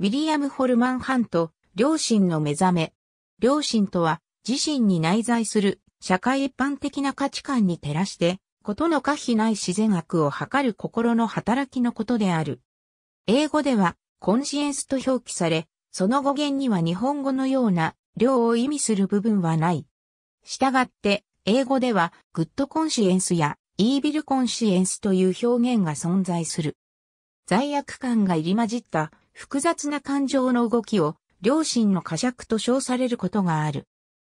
ウィリアム・ホルマン・ハント、良心の目覚め。良心とは、自身に内在する社会一般的な価値観に照らして、ことの可否ない自然悪を図る心の働きのことである。英語では、コンシエンスと表記され、その語源には日本語のような、量を意味する部分はない。したがって、英語では、グッドコンシエンスや、イービルコンシエンスという表現が存在する。罪悪感が入り混じった複雑な感情の動きを、良心の呵責と称されることがある。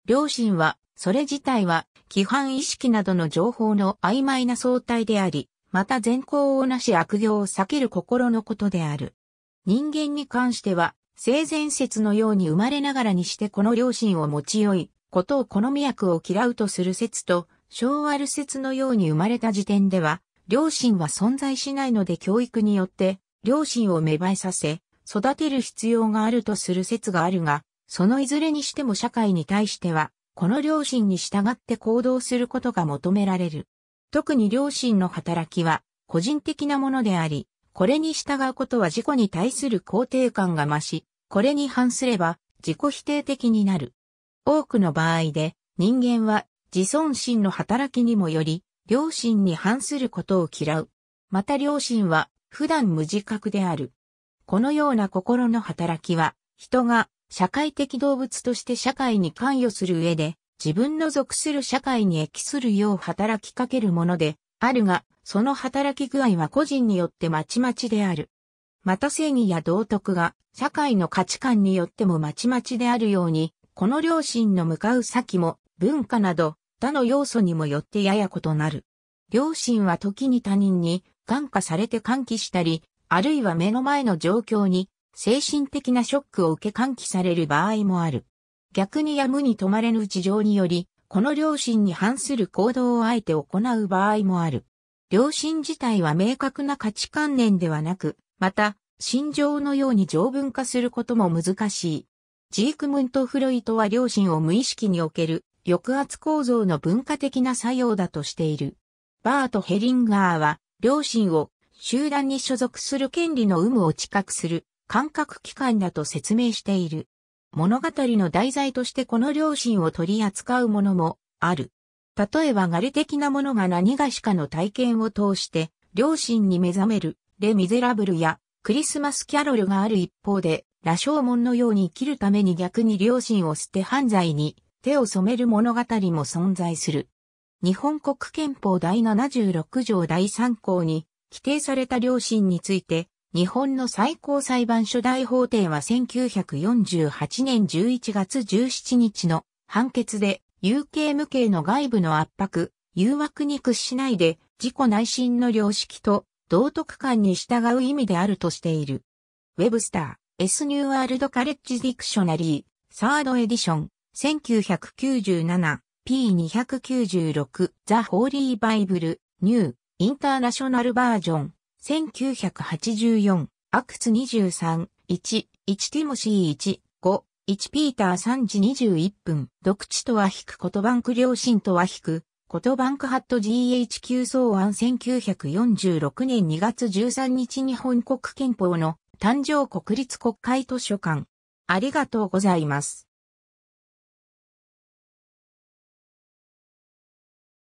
良心は、それ自体は、規範意識などの情報の曖昧な相対であり、また善行をなし悪行を避ける心のことである。人間に関しては、性善説のように生まれながらにしてこの良心を持ちよい、ことを好み役を嫌うとする説と、小悪る説のように生まれた時点では、良心は存在しないので教育によって、良心を芽生えさせ、育てる必要があるとする説があるが、そのいずれにしても社会に対しては、この良心に従って行動することが求められる。特に良心の働きは、個人的なものであり、これに従うことは自己に対する肯定感が増し、これに反すれば自己否定的になる。多くの場合で人間は自尊心の働きにもより、良心に反することを嫌う。また良心は普段無自覚である。このような心の働きは、人が社会的動物として社会に関与する上で、自分の属する社会に益するよう働きかけるもので、あるが、その働き具合は個人によってまちまちである。また正義や道徳が社会の価値観によってもまちまちであるように、この両親の向かう先も文化など他の要素にもよってやや異なる。両親は時に他人に感化されて歓喜したり、あるいは目の前の状況に精神的なショックを受け喚起される場合もある。逆にやむに止まれぬ事情により、この良心に反する行動をあえて行う場合もある。良心自体は明確な価値観念ではなく、また、心情のように条文化することも難しい。ジークムント・フロイトは良心を無意識における抑圧構造の文化的な作用だとしている。バート・ヘリンガーは良心を集団に所属する権利の有無を知覚する感覚機関だと説明している。物語の題材としてこの両親を取り扱うものもある。例えばガル的なものが何がしかの体験を通して両親に目覚めるレ・ミゼラブルやクリスマスキャロルがある一方で、羅生門のように生きるために逆に両親を捨て犯罪に手を染める物語も存在する。日本国憲法第76条第3項に規定された良心について、日本の最高裁判所大法廷は1948年11月17日の判決で、有形無形の外部の圧迫、誘惑に屈しないで、自己内心の良識と道徳観に従う意味であるとしている。ウェブスター、エスニューワールドカレッジディクショナリー、サードエディション、1997、P296、ザ・ホーリー・バイブル、ニュー。インターナショナルバージョン、1984、アクツ23、1、1ティモシー1、5、1ピーター3時21分、独地とは引くことバンク両親とは引く、ことバンクハット GHQ 草案1946年2月13日日本国憲法の誕生国立国会図書館。ありがとうございます。